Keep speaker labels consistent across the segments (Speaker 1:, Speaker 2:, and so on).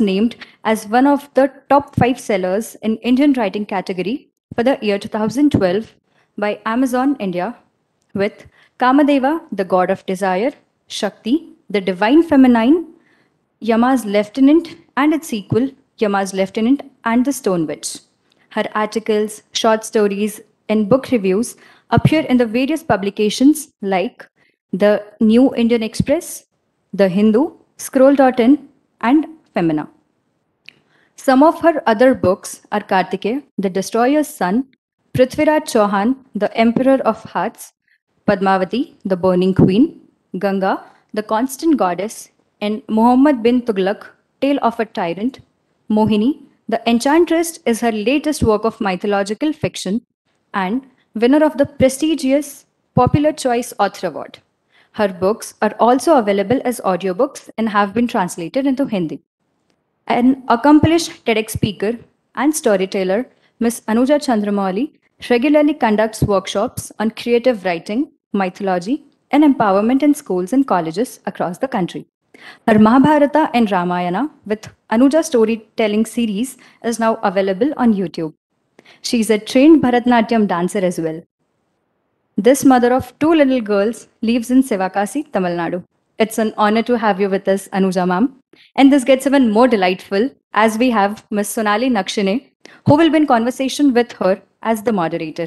Speaker 1: named as one of the top five sellers in Indian writing category for the year 2012 by Amazon India with Kamadeva, the god of desire, Shakti, the divine feminine, Yama's lieutenant and its sequel, Yama's lieutenant and the stone witch. Her articles, short stories, and book reviews appear in the various publications like the New Indian Express, The Hindu, Scroll.in, and Femina. Some of her other books are Kartike, The Destroyer's Son, Prithviraj Chauhan, The Emperor of Hearts, Padmavati, The Burning Queen, Ganga, The Constant Goddess, and Muhammad bin Tughlaq, Tale of a Tyrant, Mohini, The Enchantress is her latest work of mythological fiction and winner of the prestigious Popular Choice Author Award. Her books are also available as audiobooks and have been translated into Hindi. An accomplished TEDx speaker and storyteller, Ms. Anuja Chandramali, regularly conducts workshops on creative writing, mythology, and empowerment in schools and colleges across the country. Her Mahabharata and Ramayana with Anuja storytelling series is now available on YouTube. She is a trained Bharatnatyam dancer as well. This mother of two little girls lives in Sivakasi, Tamil Nadu. It's an honor to have you with us, Anuja ma'am. And this gets even more delightful as we have Ms. Sonali Nakshine, who will be in conversation with her as the moderator.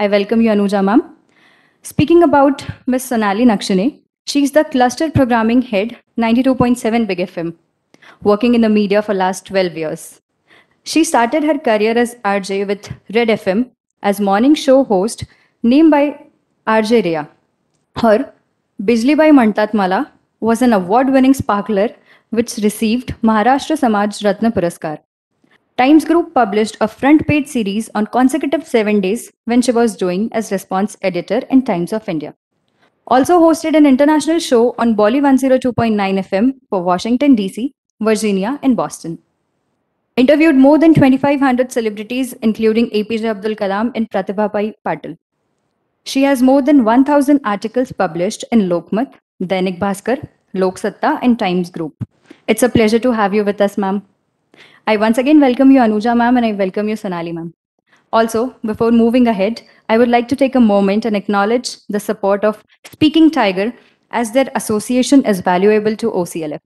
Speaker 1: I welcome you, Anuja ma'am. Speaking about Ms. Sonali Nakshine, she's the Cluster Programming Head, 92.7 Big FM, working in the media for last 12 years. She started her career as RJ with Red FM as morning show host named by RJ Rea. Her Bijlibai म्हणतात मला was an award-winning sparkler which received Maharashtra Samaj Ratna Puraskar. Times Group published a front-page series on consecutive seven days when she was doing as response editor in Times of India. Also hosted an international show on Bolly 102.9 FM for Washington, D.C., Virginia, and Boston. Interviewed more than 2,500 celebrities, including APJ Abdul Kalam and Pratibha Pai Patil. She has more than 1,000 articles published in Lokmat, Dainik Bhaskar, Lok Satta, and Times Group. It's a pleasure to have you with us, ma'am. I once again welcome you, Anuja ma'am, and I welcome you, Sonali ma'am. Also, before moving ahead, I would like to take a moment and acknowledge the support of Speaking Tiger as their association is valuable to OCLF.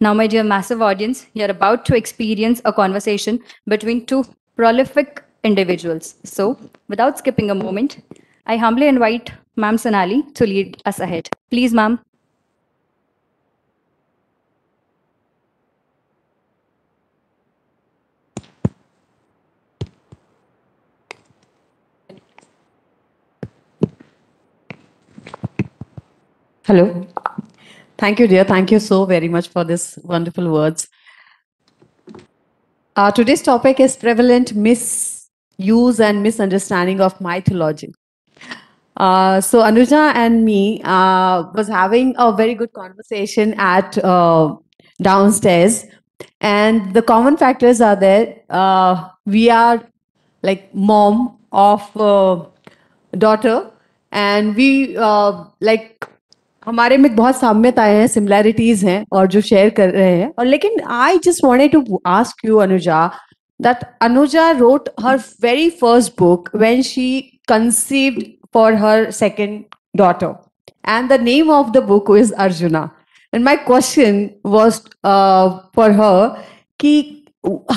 Speaker 1: Now, my dear massive audience, you're about to experience a conversation between two prolific individuals. So, without skipping a moment, I humbly invite Ma'am Sonali to lead us ahead. Please, ma'am.
Speaker 2: Hello. Thank you, dear. Thank you so very much for this wonderful words. Uh, today's topic is prevalent misuse and misunderstanding of mythology. Uh, so Anuja and me uh, was having a very good conversation at uh, downstairs, and the common factors are there. Uh, we are like mom of uh, daughter, and we uh, like हमारे में बहुत साम्यताएं हैं similarities हैं और जो share कर रहे हैं और लेकिन I just wanted to ask you Anuja that Anuja wrote her very first book when she conceived for her second daughter. And the name of the book is Arjuna. And my question was uh, for her, ki,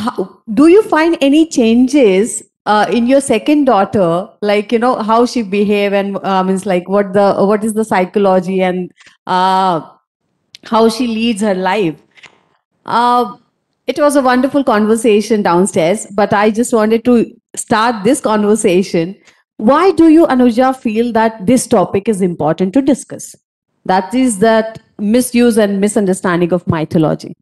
Speaker 2: how, do you find any changes uh, in your second daughter like you know how she behave and uh, means like what the what is the psychology and uh, how she leads her life uh, it was a wonderful conversation downstairs but i just wanted to start this conversation why do you, Anuja, feel that this topic is important to discuss? That is that misuse and misunderstanding of mythology.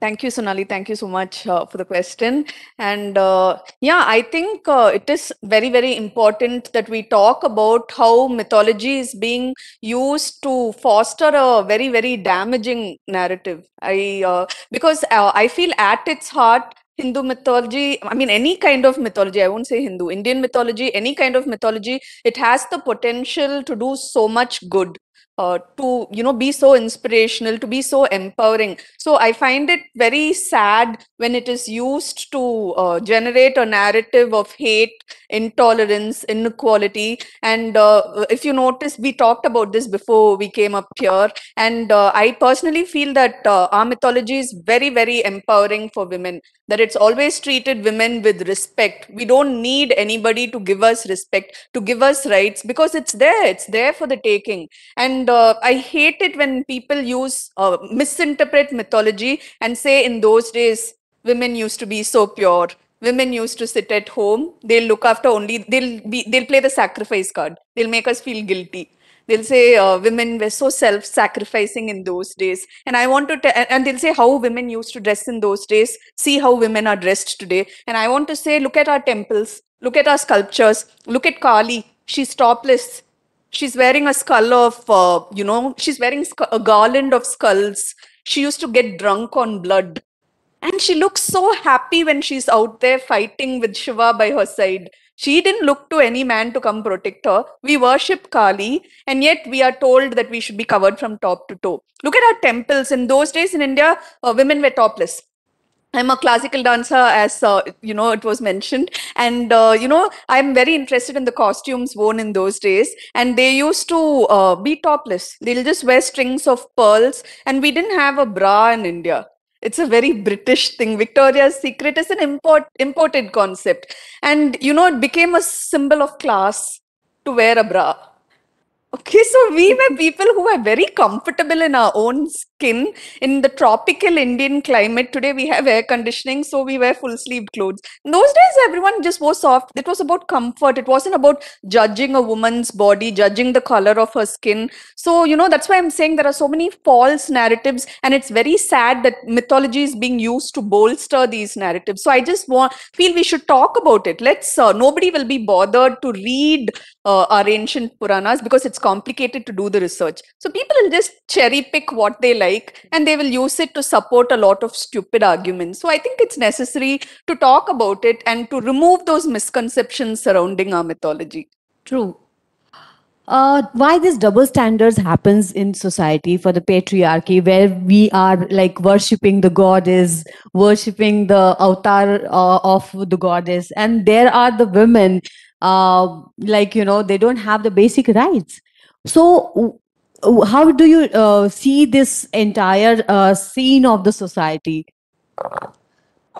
Speaker 3: Thank you, Sonali. Thank you so much uh, for the question. And uh, yeah, I think uh, it is very, very important that we talk about how mythology is being used to foster a very, very damaging narrative. I uh, because uh, I feel at its heart, Hindu mythology, I mean, any kind of mythology, I won't say Hindu, Indian mythology, any kind of mythology, it has the potential to do so much good uh, to you know be so inspirational to be so empowering so i find it very sad when it is used to uh, generate a narrative of hate intolerance inequality and uh, if you notice we talked about this before we came up here and uh, i personally feel that uh, our mythology is very very empowering for women that it's always treated women with respect we don't need anybody to give us respect to give us rights because it's there it's there for the taking and and uh, i hate it when people use uh, misinterpret mythology and say in those days women used to be so pure women used to sit at home they'll look after only they'll be they'll play the sacrifice card they'll make us feel guilty they'll say uh, women were so self-sacrificing in those days and i want to t- and they'll say how women used to dress in those days see how women are dressed today and i want to say look at our temples look at our sculptures look at kali she's topless she's wearing a skull of uh, you know she's wearing a garland of skulls she used to get drunk on blood and she looks so happy when she's out there fighting with shiva by her side she didn't look to any man to come protect her we worship kali and yet we are told that we should be covered from top to toe look at our temples in those days in india uh, women were topless I'm a classical dancer, as uh, you know, it was mentioned, and uh, you know, I'm very interested in the costumes worn in those days. And they used to uh, be topless; they'll just wear strings of pearls, and we didn't have a bra in India. It's a very British thing. Victoria's Secret is an import imported concept, and you know, it became a symbol of class to wear a bra. Okay, so we were people who were very comfortable in our own skin. In the tropical Indian climate today, we have air conditioning, so we wear full sleeve clothes. In those days, everyone just wore soft. It was about comfort. It wasn't about judging a woman's body, judging the color of her skin. So, you know, that's why I'm saying there are so many false narratives, and it's very sad that mythology is being used to bolster these narratives. So, I just want feel we should talk about it. Let's. Uh, nobody will be bothered to read uh, our ancient Puranas because it's complicated to do the research. So people will just cherry pick what they like like and they will use it to support a lot of stupid arguments so i think it's necessary to talk about it and to remove those misconceptions surrounding our mythology true
Speaker 2: uh, why this double standards happens in society for the patriarchy where we are like worshipping the goddess worshipping the avatar uh, of the goddess and there are the women uh, like you know they don't have the basic rights so Oh, how do you uh, see this entire uh, scene of the society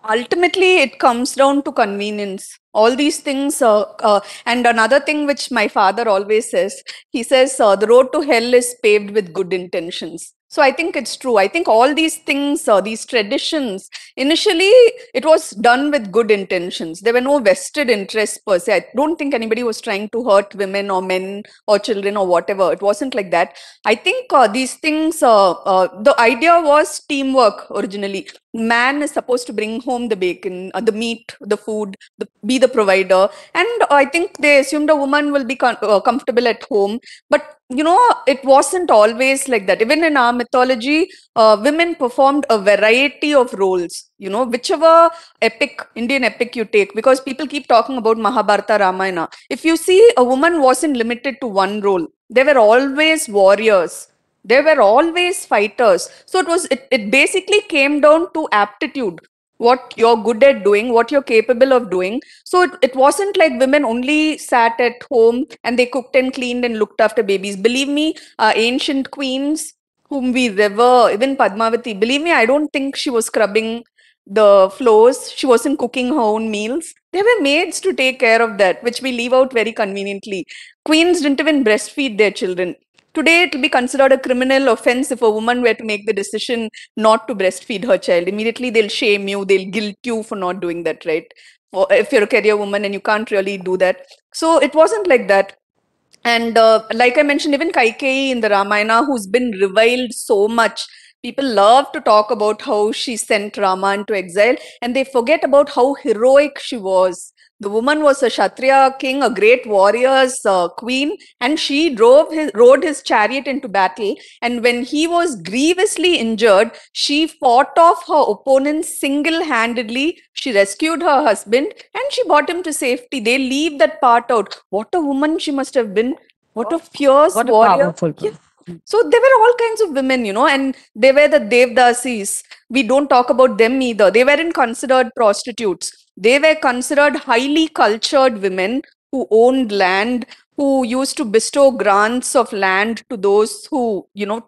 Speaker 3: ultimately it comes down to convenience all these things uh, uh, and another thing which my father always says he says uh, the road to hell is paved with good intentions so I think it's true. I think all these things, uh, these traditions, initially it was done with good intentions. There were no vested interests per se. I don't think anybody was trying to hurt women or men or children or whatever. It wasn't like that. I think uh, these things, uh, uh, the idea was teamwork originally. Man is supposed to bring home the bacon, uh, the meat, the food, the, be the provider. And I think they assumed a woman will be uh, comfortable at home. But you know, it wasn't always like that. Even in our mythology, uh, women performed a variety of roles, you know, whichever epic, Indian epic you take, because people keep talking about Mahabharata, Ramayana. If you see, a woman wasn't limited to one role, they were always warriors. They were always fighters. So it was, it, it basically came down to aptitude what you're good at doing, what you're capable of doing. So it, it wasn't like women only sat at home and they cooked and cleaned and looked after babies. Believe me, uh, ancient queens whom we revere, even Padmavati, believe me, I don't think she was scrubbing the floors. She wasn't cooking her own meals. There were maids to take care of that, which we leave out very conveniently. Queens didn't even breastfeed their children. Today, it'll be considered a criminal offense if a woman were to make the decision not to breastfeed her child. Immediately, they'll shame you, they'll guilt you for not doing that, right? Or if you're a career woman and you can't really do that. So it wasn't like that. And uh, like I mentioned, even Kaikei in the Ramayana, who's been reviled so much people love to talk about how she sent Rama into exile and they forget about how heroic she was the woman was a Kshatriya king, a great warrior's uh, queen, and she drove his, rode his chariot into battle. And when he was grievously injured, she fought off her opponent single handedly. She rescued her husband and she brought him to safety. They leave that part out. What a woman she must have been. What a fierce what a warrior.
Speaker 1: Hmm.
Speaker 3: So there were all kinds of women, you know, and they were the Devdasis. We don't talk about them either. They weren't considered prostitutes. They were considered highly cultured women who owned land who used to bestow grants of land to those who, you know,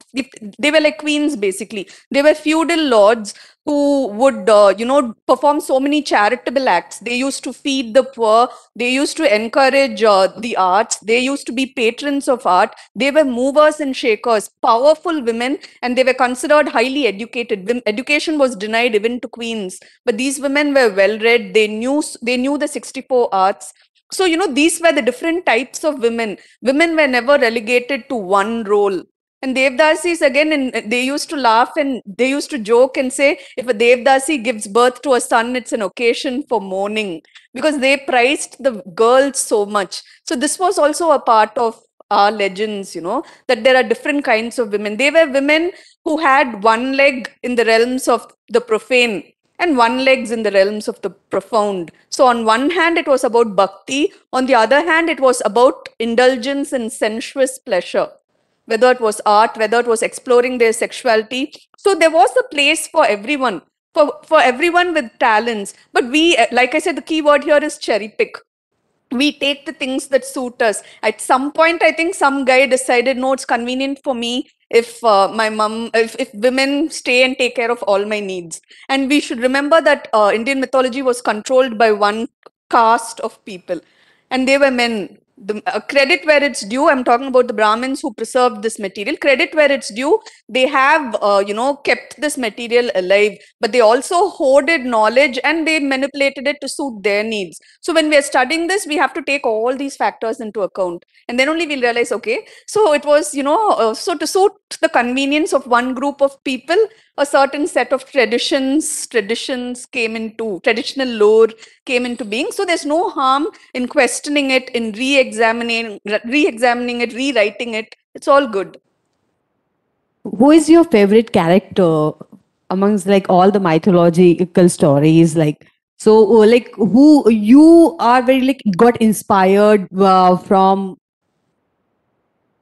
Speaker 3: they were like queens basically. They were feudal lords who would, uh, you know, perform so many charitable acts. They used to feed the poor. They used to encourage uh, the arts. They used to be patrons of art. They were movers and shakers, powerful women, and they were considered highly educated. Education was denied even to queens, but these women were well read. They knew they knew the 64 arts so, you know, these were the different types of women. Women were never relegated to one role. And Devdasis, again, and they used to laugh and they used to joke and say, if a Devdasi gives birth to a son, it's an occasion for mourning because they prized the girls so much. So, this was also a part of our legends, you know, that there are different kinds of women. They were women who had one leg in the realms of the profane and one legs in the realms of the profound. So, on one hand, it was about bhakti, on the other hand, it was about indulgence and sensuous pleasure, whether it was art, whether it was exploring their sexuality. So, there was a place for everyone, for, for everyone with talents. But we, eh, like I said, the key word here is cherry pick we take the things that suit us. At some point, I think some guy decided, no, it's convenient for me if uh, my mom if, if women stay and take care of all my needs and we should remember that uh, indian mythology was controlled by one caste of people and they were men the uh, credit where it's due i'm talking about the brahmins who preserved this material credit where it's due they have uh, you know kept this material alive but they also hoarded knowledge and they manipulated it to suit their needs so when we are studying this we have to take all these factors into account and then only we'll realize okay so it was you know uh, so to suit the convenience of one group of people a certain set of traditions traditions came into traditional lore came into being so there's no harm in questioning it in re-examining re-examining it rewriting it it's all good
Speaker 2: who is your favorite character amongst like all the mythological stories like so like who you are very like got inspired uh, from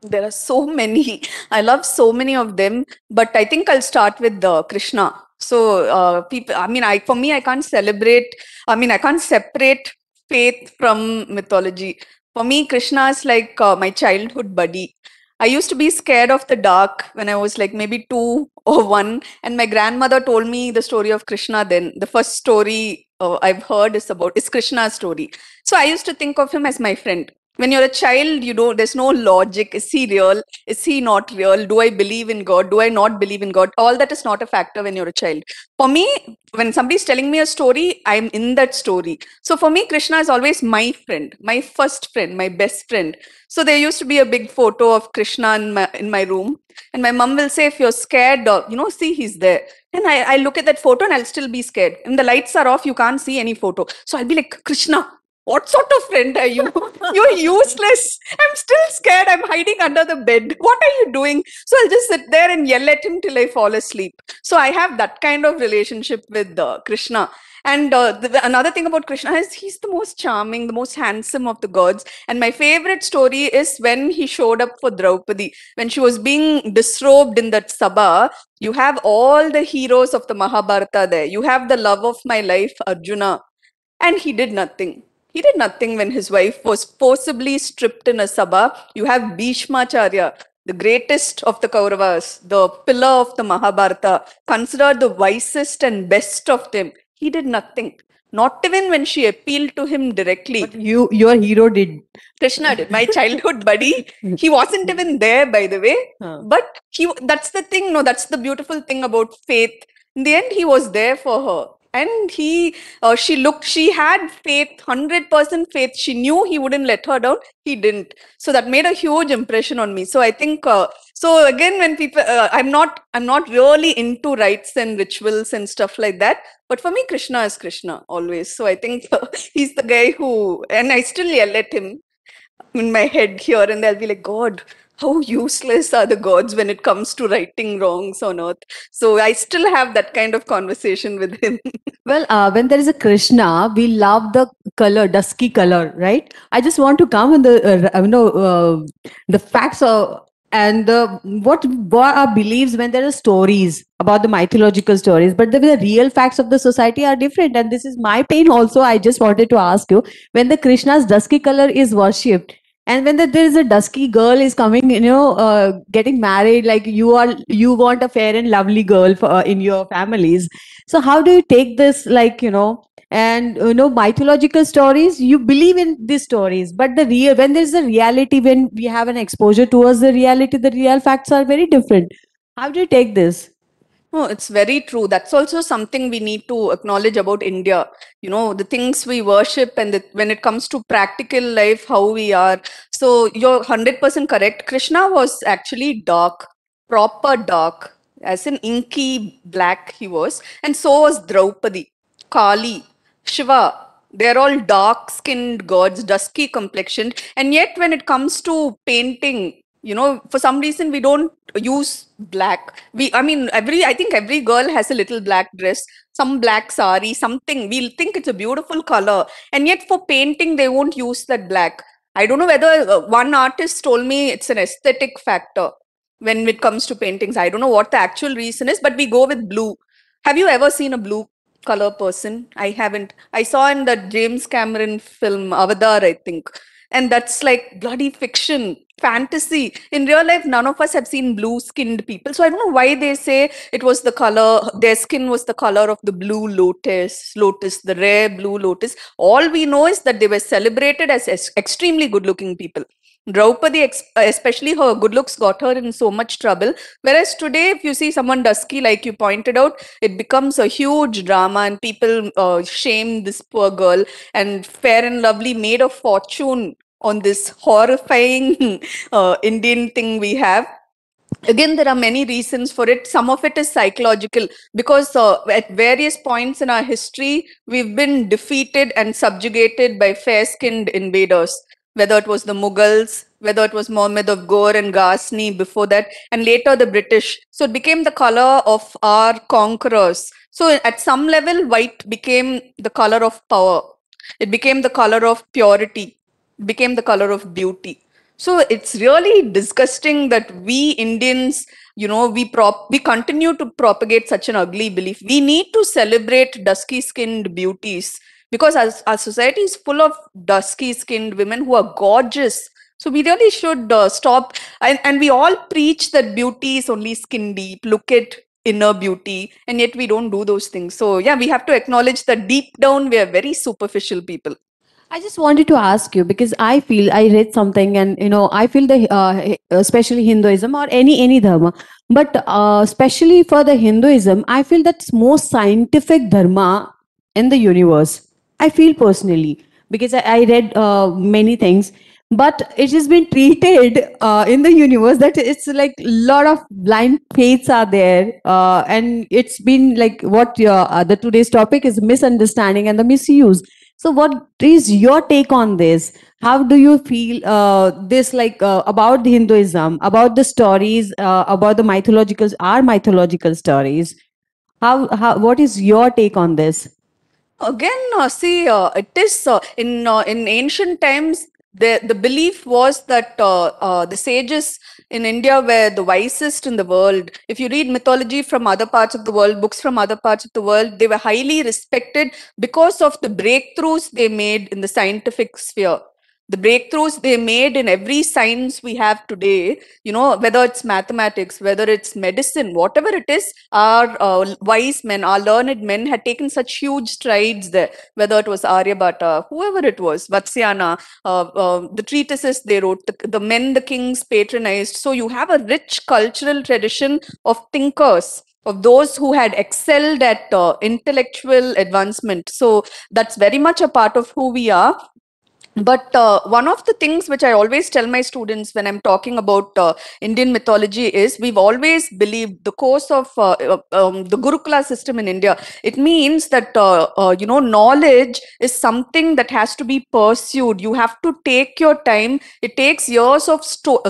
Speaker 3: there are so many. I love so many of them, but I think I'll start with the uh, Krishna. So uh, people, I mean, I for me, I can't celebrate. I mean, I can't separate faith from mythology. For me, Krishna is like uh, my childhood buddy. I used to be scared of the dark when I was like maybe two or one. And my grandmother told me the story of Krishna then. The first story uh, I've heard is about is Krishna's story. So I used to think of him as my friend when you're a child you know there's no logic is he real is he not real do i believe in god do i not believe in god all that is not a factor when you're a child for me when somebody's telling me a story i'm in that story so for me krishna is always my friend my first friend my best friend so there used to be a big photo of krishna in my in my room and my mom will say if you're scared or you know see he's there and I, I look at that photo and I'll still be scared. And the lights are off, you can't see any photo. So I'll be like, Krishna, what sort of friend are you? You're useless. I'm still scared. I'm hiding under the bed. What are you doing? So I'll just sit there and yell at him till I fall asleep. So I have that kind of relationship with uh, Krishna. And uh, the, the, another thing about Krishna is he's the most charming, the most handsome of the gods. And my favorite story is when he showed up for Draupadi, when she was being disrobed in that sabha. You have all the heroes of the Mahabharata there. You have the love of my life, Arjuna. And he did nothing. He did nothing when his wife was forcibly stripped in a sabha. You have Bhishmacharya, the greatest of the Kauravas, the pillar of the Mahabharata, considered the wisest and best of them. He did nothing. Not even when she appealed to him directly. But you, your hero did. Krishna did. My childhood buddy. He wasn't even there, by the way. Huh. But he—that's the thing. No, that's the beautiful thing about faith. In the end, he was there for her and he uh, she looked she had faith 100% faith she knew he wouldn't let her down he didn't so that made a huge impression on me so i think uh, so again when people uh, i'm not i'm not really into rites and rituals and stuff like that but for me krishna is krishna always so i think he's the guy who and i still yell at him in my head here and i will be like god how useless are the gods when it comes to righting wrongs on earth. So I still have that kind of conversation with him.
Speaker 2: well, uh, when there is a Krishna, we love the color, dusky color, right? I just want to come in the, uh, uh, you know, uh, the facts of and what what are beliefs when there are stories about the mythological stories but the, the, real facts of the society are different and this is my pain also i just wanted to ask you when the krishna's dusky color is worshipped and when the, there is a dusky girl is coming you know uh, getting married like you are you want a fair and lovely girl for, uh, in your families so how do you take this like you know and uh, you know mythological stories you believe in these stories but the real when there's a reality when we have an exposure towards the reality the real facts are very different how do you take this
Speaker 3: Oh, it's very true. That's also something we need to acknowledge about India. You know, the things we worship and the, when it comes to practical life, how we are. So you're 100% correct. Krishna was actually dark, proper dark, as an inky black he was. And so was Draupadi, Kali, Shiva. They're all dark skinned gods, dusky complexioned. And yet, when it comes to painting, you know for some reason we don't use black we i mean every i think every girl has a little black dress some black sari something we'll think it's a beautiful color and yet for painting they won't use that black i don't know whether uh, one artist told me it's an aesthetic factor when it comes to paintings i don't know what the actual reason is but we go with blue have you ever seen a blue color person i haven't i saw in the james cameron film avatar i think and that's like bloody fiction fantasy in real life none of us have seen blue skinned people so i don't know why they say it was the color their skin was the color of the blue lotus lotus the rare blue lotus all we know is that they were celebrated as, as extremely good looking people Draupadi, especially her good looks, got her in so much trouble. Whereas today, if you see someone dusky, like you pointed out, it becomes a huge drama, and people uh, shame this poor girl. And Fair and Lovely made a fortune on this horrifying uh, Indian thing we have. Again, there are many reasons for it. Some of it is psychological because uh, at various points in our history, we've been defeated and subjugated by fair skinned invaders, whether it was the Mughals, whether it was Mohammed of Gore and Ghazni before that, and later the British. So it became the color of our conquerors. So at some level, white became the color of power. It became the color of purity became the color of beauty so it's really disgusting that we indians you know we prop we continue to propagate such an ugly belief we need to celebrate dusky skinned beauties because our, our society is full of dusky skinned women who are gorgeous so we really should uh, stop and, and we all preach that beauty is only skin deep look at inner beauty and yet we don't do those things so yeah we have to acknowledge that deep down we are very superficial people
Speaker 2: I just wanted to ask you because I feel I read something and you know I feel the uh, especially Hinduism or any any dharma, but uh, especially for the Hinduism, I feel that's most scientific dharma in the universe. I feel personally because I, I read uh, many things, but it has been treated uh, in the universe that it's like a lot of blind faiths are there, uh, and it's been like what your, uh, the today's topic is misunderstanding and the misuse so, what is your take on this? How do you feel uh, this like uh, about Hinduism, about the stories, uh, about the mythological, our mythological stories? How, how, what is your take on this?
Speaker 3: Again, uh, see, uh, it is uh, in in ancient times the, the belief was that uh, uh, the sages in India were the wisest in the world. If you read mythology from other parts of the world, books from other parts of the world, they were highly respected because of the breakthroughs they made in the scientific sphere the breakthroughs they made in every science we have today you know whether it's mathematics whether it's medicine whatever it is our uh, wise men our learned men had taken such huge strides there whether it was aryabhata whoever it was vatsyana uh, uh, the treatises they wrote the, the men the kings patronized so you have a rich cultural tradition of thinkers of those who had excelled at uh, intellectual advancement. So that's very much a part of who we are but uh, one of the things which i always tell my students when i'm talking about uh, indian mythology is we've always believed the course of uh, uh um, the gurukula system in india it means that uh, uh, you know knowledge is something that has to be pursued you have to take your time it takes years of sto-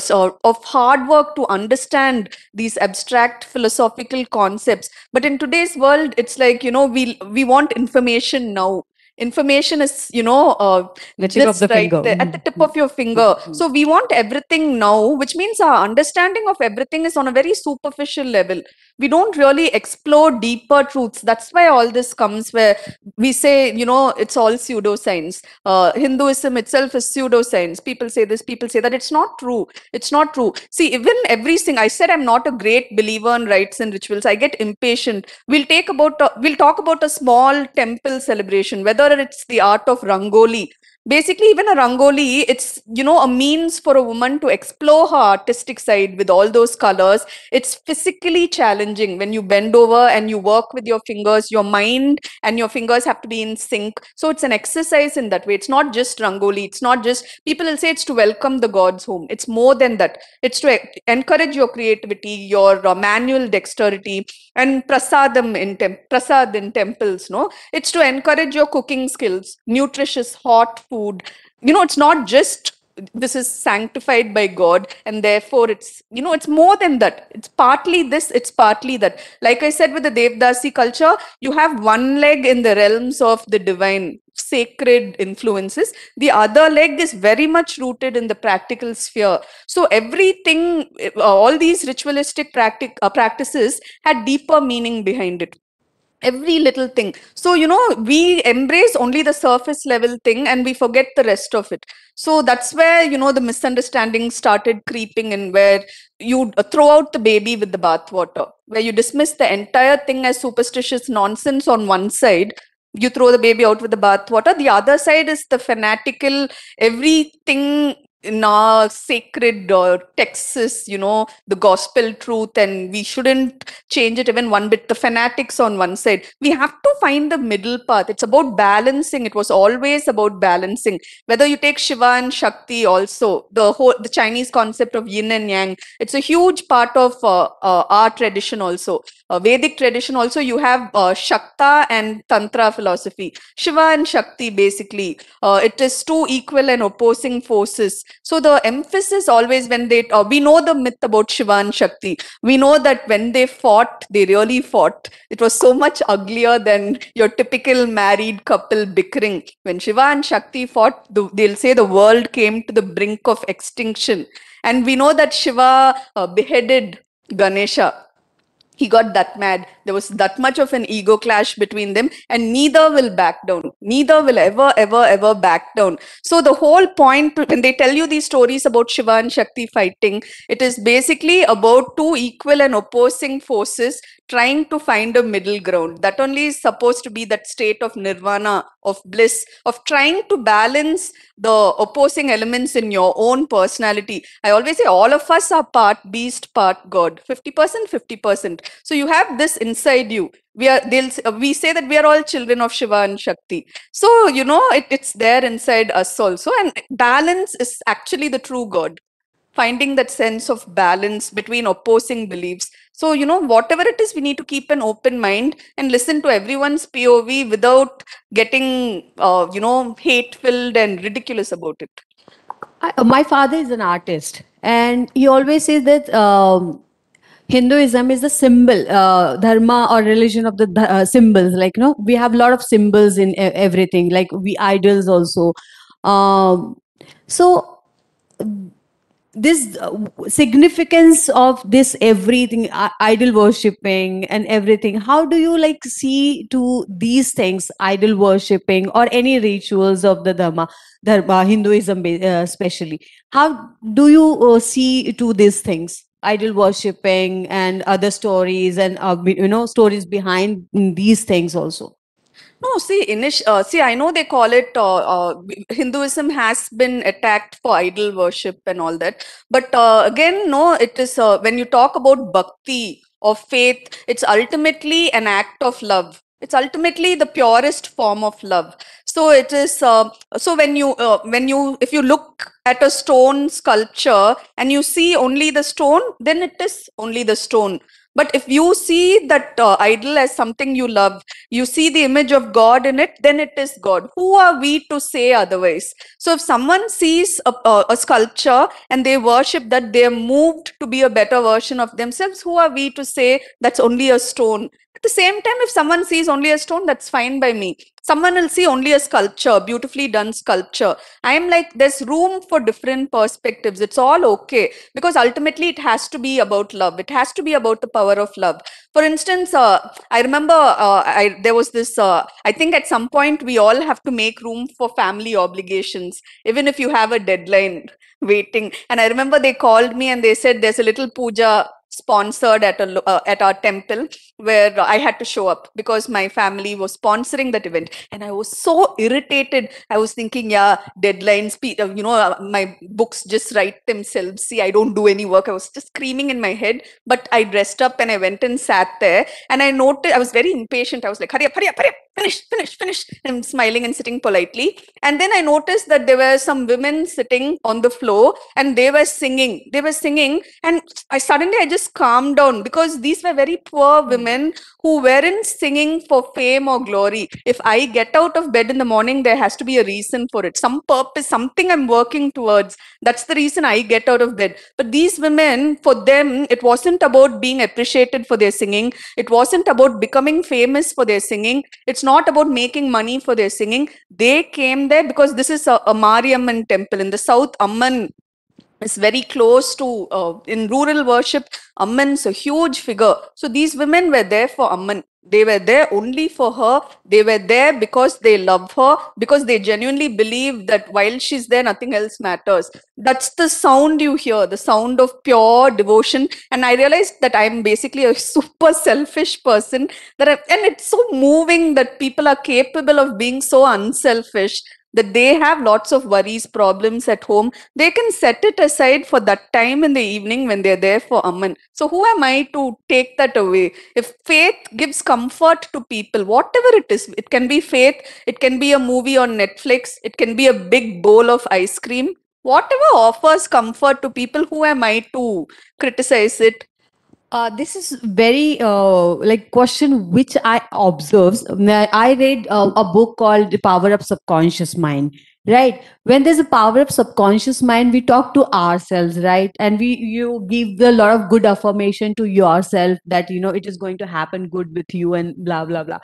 Speaker 3: of hard work to understand these abstract philosophical concepts but in today's world it's like you know we we want information now information is you know uh, the tip of the right finger there, at the tip of your mm-hmm. finger mm-hmm. so we want everything now which means our understanding of everything is on a very superficial level we don't really explore deeper truths that's why all this comes where we say you know it's all pseudoscience uh, hinduism itself is pseudoscience people say this people say that it's not true it's not true see even everything i said i'm not a great believer in rites and rituals i get impatient we'll take about uh, we'll talk about a small temple celebration whether it's the art of rangoli basically even a rangoli it's you know a means for a woman to explore her artistic side with all those colors it's physically challenging when you bend over and you work with your fingers your mind and your fingers have to be in sync so it's an exercise in that way it's not just rangoli it's not just people will say it's to welcome the gods home it's more than that it's to encourage your creativity your uh, manual dexterity and prasadam in temp- prasad in temples no it's to encourage your cooking skills nutritious hot food you know it's not just this is sanctified by god and therefore it's you know it's more than that it's partly this it's partly that like i said with the devdasi culture you have one leg in the realms of the divine sacred influences the other leg is very much rooted in the practical sphere so everything eh, all these ritualistic practic- uh, practices had deeper meaning behind it every little thing so you know we embrace only the surface level thing and we forget the rest of it so that's where you know the misunderstanding started creeping in where you throw out the baby with the bathwater where you dismiss the entire thing as superstitious nonsense on one side you throw the baby out with the bathwater the other side is the fanatical everything in our sacred uh, you know, the gospel truth, and we shouldn't change it even one bit. The fanatics on one side, we have to find the middle path. It's about balancing. It was always about balancing. Whether you take Shiva and Shakti, also the whole the Chinese concept of yin and yang, it's a huge part of uh, uh, our tradition also uh, Vedic tradition, also you have uh, Shakta and Tantra philosophy, Shiva and Shakti, basically. Uh, it is two equal and opposing forces. So the emphasis always when they, uh, we know the myth about Shiva and Shakti. We know that when they fought, they really fought. It was so much uglier than your typical married couple bickering. When Shiva and Shakti fought, they'll say the world came to the brink of extinction. And we know that Shiva uh, beheaded Ganesha he got that mad there was that much of an ego clash between them and neither will back down neither will ever ever ever back down so the whole point when they tell you these stories about shiva and shakti fighting it is basically about two equal and opposing forces trying to find a middle ground that only is supposed to be that state of nirvana of bliss of trying to balance the opposing elements in your own personality i always say all of us are part beast part god 50% 50% so you have this in inside you we are they'll we say that we are all children of shiva and shakti so you know it, it's there inside us also and balance is actually the true god finding that sense of balance between opposing beliefs so you know whatever it is we need to keep an open mind and listen to everyone's pov without getting uh, you know hate filled and ridiculous about
Speaker 2: it I, my father is an artist and he always says that um, Hinduism is the symbol, uh, dharma or religion of the uh, symbols. Like, you know, we have a lot of symbols in everything, like we idols also. Um, so, this uh, significance of this everything, idol worshipping and everything, how do you like see to these things, idol worshipping or any rituals of the dharma, dharma Hinduism uh, especially? How do you uh, see to these things? idol worshipping and other stories and uh, you know stories behind these things also
Speaker 3: no, see, Inish, uh, see, I know they call it uh, uh, Hinduism has been attacked for idol worship and all that. But uh, again, no, it is uh, when you talk about bhakti or faith, it's ultimately an act of love. It's ultimately the purest form of love so it is uh, so when you uh, when you if you look at a stone sculpture and you see only the stone then it is only the stone but if you see that uh, idol as something you love, you see the image of God in it, then it is God. Who are we to say otherwise? So if someone sees a, a, a sculpture and they worship that, they are moved to be a better version of themselves, who are we to say that's only a stone? the same time, if someone sees only a stone, that's fine by me. Someone will see only a sculpture, beautifully done sculpture. I am like, there's room for different perspectives. It's all okay because ultimately it has to be about love. It has to be about the power of love. For instance, uh, I remember uh, I, there was this, uh, I think at some point we all have to make room for family obligations, even if you have a deadline waiting. And I remember they called me and they said, there's a little puja sponsored at a uh, at our temple where I had to show up because my family was sponsoring that event and I was so irritated I was thinking yeah deadlines uh, you know uh, my books just write themselves see I don't do any work I was just screaming in my head but I dressed up and I went and sat there and I noticed I was very impatient I was like hurry up hurry up hurry up finish, finish, finish. I'm smiling and sitting politely. And then I noticed that there were some women sitting on the floor and they were singing. They were singing. And I suddenly I just calmed down because these were very poor women who weren't singing for fame or glory. If I get out of bed in the morning, there has to be a reason for it, some purpose, something I'm working towards. That's the reason I get out of bed. But these women, for them, it wasn't about being appreciated for their singing, it wasn't about becoming famous for their singing, it's not about making money for their singing. They came there because this is a, a Mariamman temple in the south, Amman is very close to uh, in rural worship is a huge figure so these women were there for amman they were there only for her they were there because they love her because they genuinely believe that while she's there nothing else matters that's the sound you hear the sound of pure devotion and i realized that i'm basically a super selfish person that I, and it's so moving that people are capable of being so unselfish that they have lots of worries, problems at home, they can set it aside for that time in the evening when they're there for Amman. So, who am I to take that away? If faith gives comfort to people, whatever it is, it can be faith, it can be a movie on Netflix, it can be a big bowl of ice cream. Whatever offers comfort to people, who am I to criticize it
Speaker 2: uh, this is very uh, like question which I observes. I read uh, a book called "The Power of Subconscious Mind. Right. When there's a power of subconscious mind, we talk to ourselves, right? And we you give a lot of good affirmation to yourself that you know it is going to happen good with you and blah blah blah.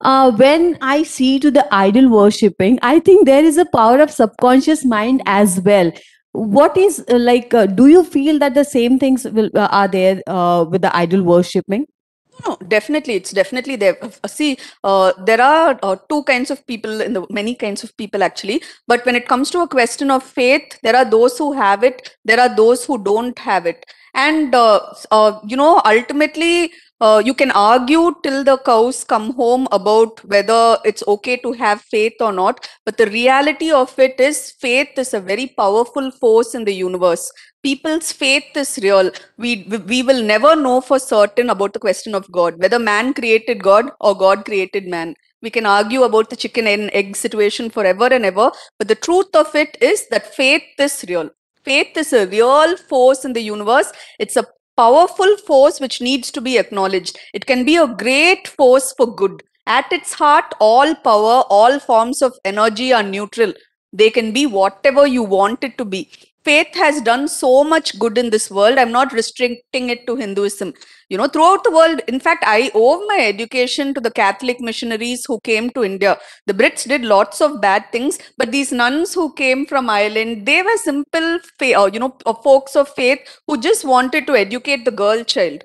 Speaker 2: Uh, when I see to the idol worshipping, I think there is a power of subconscious mind as well what is uh, like uh, do you feel that the same things will, uh, are there uh, with the idol worshipping
Speaker 3: no, definitely, it's definitely there. Uh, see, uh, there are uh, two kinds of people, in the many kinds of people actually. But when it comes to a question of faith, there are those who have it, there are those who don't have it, and uh, you know, ultimately, uh, you can argue till the cows come home about whether it's okay to have faith or not. But the reality of it is, faith is a very powerful force in the universe. People's faith is real. We, we will never know for certain about the question of God, whether man created God or God created man. We can argue about the chicken and egg situation forever and ever. But the truth of it is that faith is real faith is a real force in the universe it's a powerful force which needs to be acknowledged. It can be a great force for good. At its heart, all power, all forms of energy are neutral. They can be whatever you want it to be faith has done so much good in this world i'm not restricting it to hinduism you know throughout the world in fact i owe my education to the catholic missionaries who came to india the brits did lots of bad things but these nuns who came from ireland they were simple uh, you know uh, folks of faith who just wanted to educate the girl child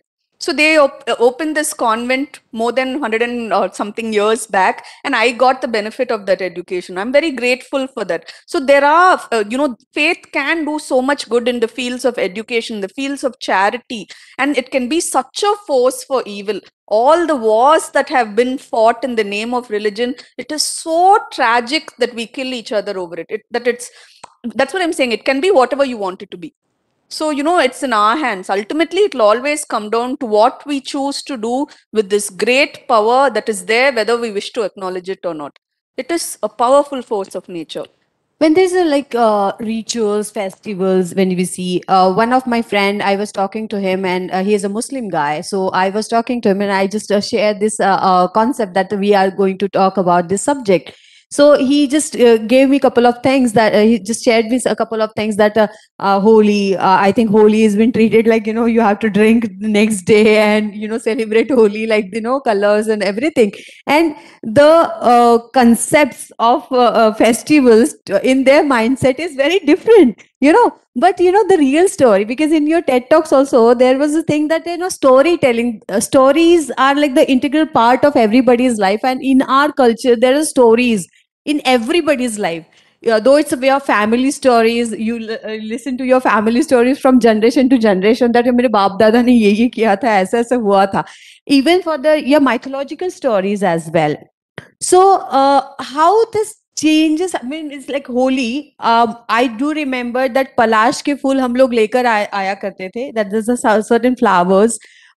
Speaker 3: so they op- opened this convent more than 100 and uh, something years back, and I got the benefit of that education. I'm very grateful for that. So there are, uh, you know, faith can do so much good in the fields of education, the fields of charity, and it can be such a force for evil. All the wars that have been fought in the name of religion, it is so tragic that we kill each other over it. it that it's that's what I'm saying. It can be whatever you want it to be. So, you know, it's in our hands. Ultimately, it will always come down to what we choose to do with this great power that is there, whether we wish to acknowledge it or not. It is a powerful force of nature.
Speaker 2: When there's a, like uh, rituals, festivals, when we see uh, one of my friend, I was talking to him, and uh, he is a Muslim guy. So I was talking to him, and I just uh, shared this uh, uh, concept that we are going to talk about this subject so he just uh, gave me a couple of things that uh, he just shared with a couple of things that uh, uh Holi, uh, I think holy has been treated like, you know, you have to drink the next day and, you know, celebrate holy like, you know, colors and everything. And the uh, concepts of festivals in their mindset is very different you know but you know the real story because in your ted talks also there was a thing that you know storytelling uh, stories are like the integral part of everybody's life and in our culture there are stories in everybody's life. Yeah, though it's your family stories, you uh, listen to your family stories from generation to generation that मेरे बाप dada ne ye ye kiya tha aisa aisa hua tha even for the your mythological stories as well. So uh, how this changes I mean it's like Holi I do remember that पलाश के फूल हम लोग लेकर आया करते थे that is certain flowers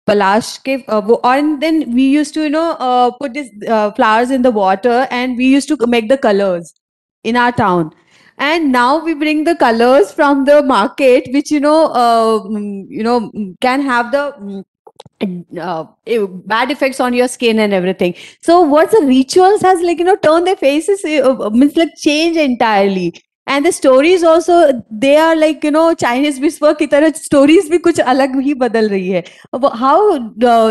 Speaker 2: Balash ke, uh, and then we used to, you know, uh, put these uh, flowers in the water and we used to make the colors in our town. And now we bring the colors from the market, which, you know, mm, you know, mm, can have the mm, bad effects on your skin and everything. So what's the rituals has like you know turn their faces uh, means like change entirely. And the stories also they are like you know Chinese बिस्वर की तरह stories भी कुछ अलग ही बदल रही है how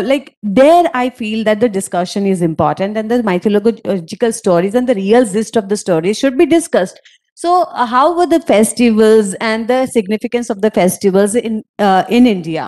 Speaker 2: like there I feel that the discussion is important and the mythological stories and the real gist of the stories should be discussed So, uh, how were the festivals and the significance of the festivals in uh, in India?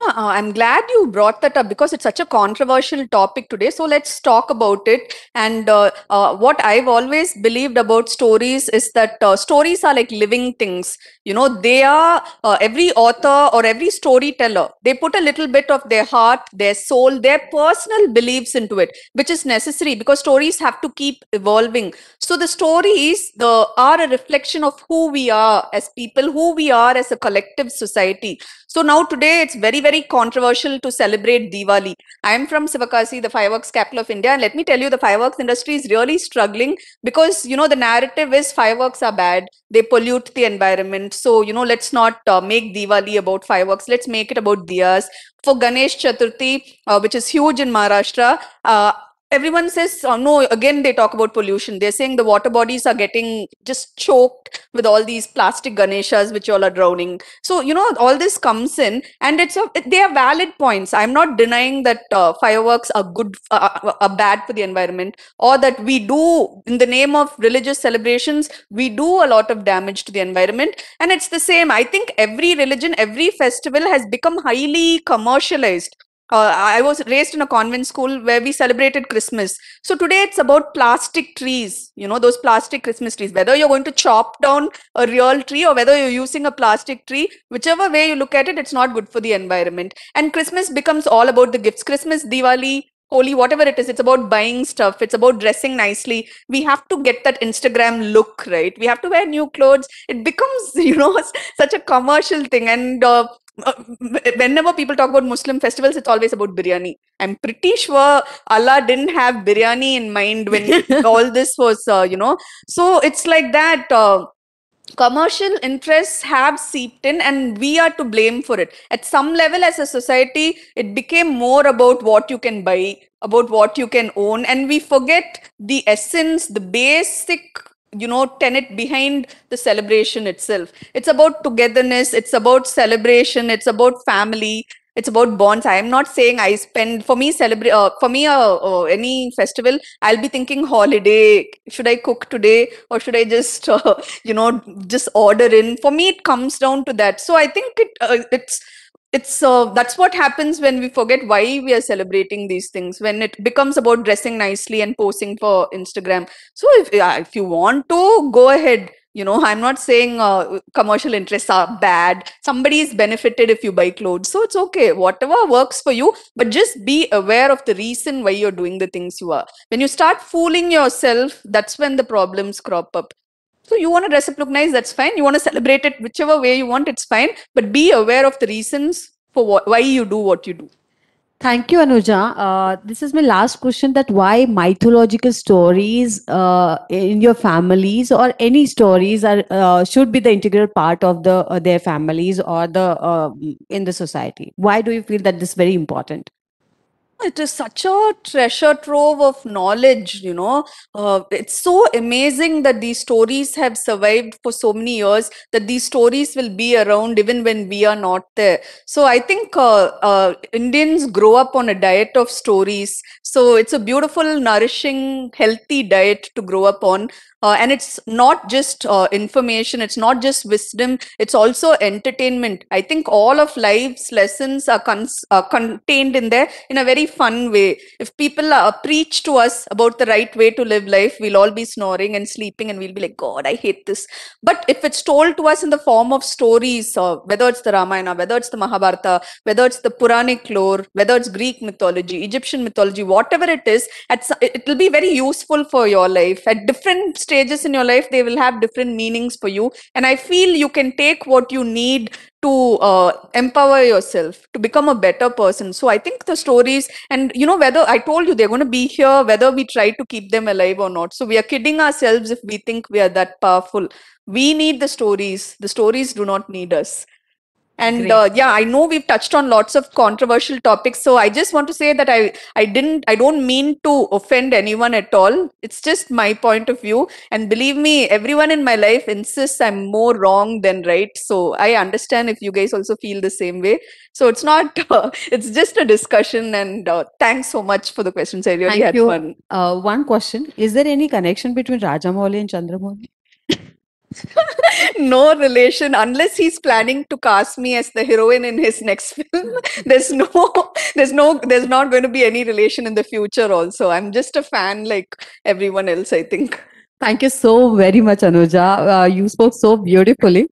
Speaker 3: Uh, I'm glad you brought that up because it's such a controversial topic today. So let's talk about it. And uh, uh, what I've always believed about stories is that uh, stories are like living things. You know, they are uh, every author or every storyteller, they put a little bit of their heart, their soul, their personal beliefs into it, which is necessary because stories have to keep evolving. So the stories the, are a reflection of who we are as people, who we are as a collective society. So now today it's very, very controversial to celebrate Diwali. I am from Sivakasi, the fireworks capital of India. And let me tell you, the fireworks industry is really struggling because, you know, the narrative is fireworks are bad. They pollute the environment. So, you know, let's not uh, make Diwali about fireworks. Let's make it about diyas. For Ganesh Chaturthi, uh, which is huge in Maharashtra, uh, everyone says oh, no again they talk about pollution they're saying the water bodies are getting just choked with all these plastic ganeshas which all are drowning so you know all this comes in and it's a, they are valid points i'm not denying that uh, fireworks are good uh, uh, are bad for the environment or that we do in the name of religious celebrations we do a lot of damage to the environment and it's the same i think every religion every festival has become highly commercialized uh, I was raised in a convent school where we celebrated Christmas. So today it's about plastic trees, you know, those plastic Christmas trees. Whether you're going to chop down a real tree or whether you're using a plastic tree, whichever way you look at it, it's not good for the environment. And Christmas becomes all about the gifts. Christmas, Diwali, holy, whatever it is. It's about buying stuff. It's about dressing nicely. We have to get that Instagram look, right? We have to wear new clothes. It becomes, you know, such a commercial thing. And uh, uh whenever people talk about Muslim festivals, it's always about biryani. I'm pretty sure Allah didn't have biryani in mind when all this was, uh, you know. So it's like that. Uh, commercial interests have seeped in and we are to blame for it at some level as a society it became more about what you can buy about what you can own and we forget the essence the basic you know tenet behind the celebration itself it's about togetherness it's about celebration it's about family it's about bonds i am not saying i spend for me celebrate uh, for me uh, uh, any festival i'll be thinking holiday should i cook today or should i just uh, you know just order in for me it comes down to that so i think it uh, it's it's uh, that's what happens when we forget why we are celebrating these things when it becomes about dressing nicely and posing for instagram so if if you want to go ahead you know i'm not saying uh, commercial interests are bad somebody is benefited if you buy clothes so it's okay whatever works for you but just be aware of the reason why you're doing the things you are when you start fooling yourself that's when the problems crop up so you want to reciprocize that's fine you want to celebrate it whichever way you want it's fine but be aware of the reasons for what, why you do what you do
Speaker 2: Thank you, Anuja. Uh, this is my last question that why mythological stories uh, in your families or any stories are uh, should be the integral part of the uh, their families or the uh, in the society. Why do you feel that this is very important?
Speaker 3: it is such a treasure trove of knowledge, you know. Uh, it's so amazing that these stories have survived for so many years, that these stories will be around even when we are not there. So I think uh, uh, Indians grow up on a diet of stories. So it's a beautiful, nourishing, healthy diet to grow up on uh, and it's not just uh, information it's not just wisdom it's also entertainment i think all of life's lessons are, are contained in there in a very fun way if people are, uh, preach to us about the right way to live life we'll all be snoring and sleeping and we'll be like god i hate this but if it's told to us in the form of stories uh, whether it's the ramayana whether it's the mahabharata whether it's the puranic lore whether it's greek mythology egyptian mythology whatever it is it will be very useful for your life at different stages stages in your life they will have different meanings for you and i feel you can take what you need to uh, empower yourself to become a better person so i think the stories and you know whether i told you they're going to be here whether we try to keep them alive or not so we are kidding ourselves if we think we are that powerful we need the stories the stories do not need us and uh, yeah i know we've touched on lots of controversial topics so i just want to say that i i didn't i don't mean to offend anyone at all it's just my point of view and believe me everyone in my life insists i'm more wrong than right so i understand if you guys also feel the same way so it's not uh, it's just a discussion and uh, thanks so much for the questions i really Thank had you. fun
Speaker 2: uh, one question is there any connection between rajamouli and chandramouli
Speaker 3: no relation unless he's planning to cast me as the heroine in his next film there's no there's no there's not going to be any relation in the future also i'm just a fan like everyone else i think
Speaker 2: thank you so very much anuja uh, you spoke so beautifully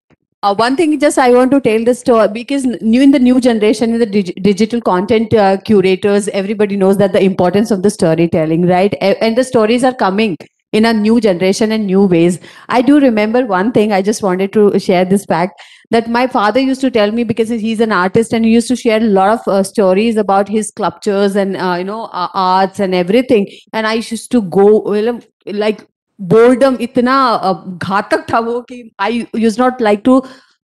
Speaker 2: uh, one thing just i want to tell this to because new in the new generation in the dig- digital content uh, curators everybody knows that the importance of the storytelling right and the stories are coming in a new generation and new ways. I do remember one thing, I just wanted to share this fact that my father used to tell me because he's an artist and he used to share a lot of uh, stories about his sculptures and uh, you know uh, arts and everything and i used to go like boredom itna uh, tha wo ki i used not like to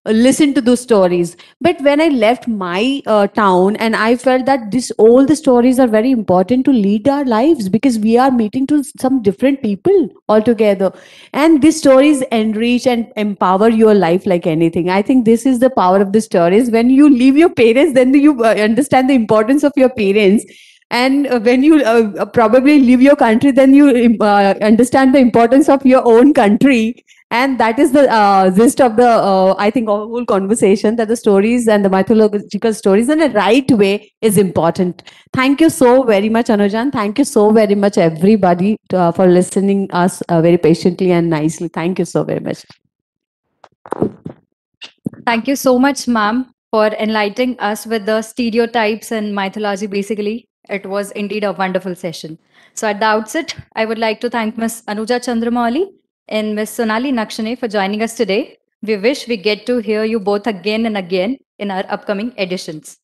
Speaker 2: uh, listen to those stories but when i left my uh, town and i felt that this all the stories are very important to lead our lives because we are meeting to some different people altogether and these stories enrich and empower your life like anything i think this is the power of the stories when you leave your parents then you uh, understand the importance of your parents and uh, when you uh, probably leave your country then you uh, understand the importance of your own country and that is the uh, gist of the uh, i think whole conversation that the stories and the mythological stories in a right way is important thank you so very much anujan thank you so very much everybody to, uh, for listening us uh, very patiently and nicely thank you so very much
Speaker 1: thank you so much ma'am for enlightening us with the stereotypes and mythology basically it was indeed a wonderful session so at the outset i would like to thank ms anuja Chandramali and Ms. Sonali Nakshane for joining us today. We wish we get to hear you both again and again in our upcoming editions.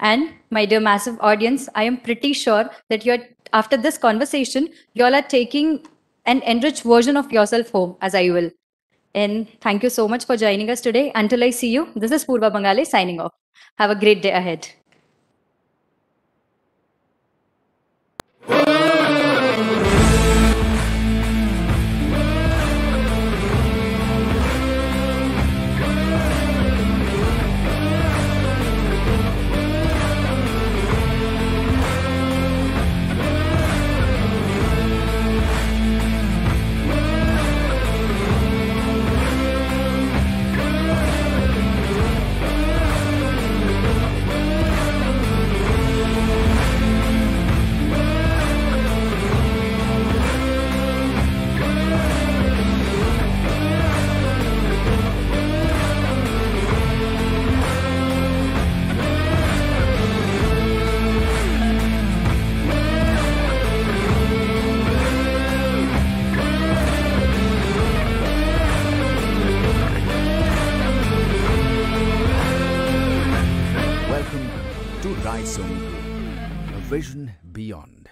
Speaker 1: And my dear massive audience, I am pretty sure that you're after this conversation, y'all are taking an enriched version of yourself home, as I will. And thank you so much for joining us today. Until I see you, this is Purva Bangale signing off. Have a great day ahead. Vision Beyond.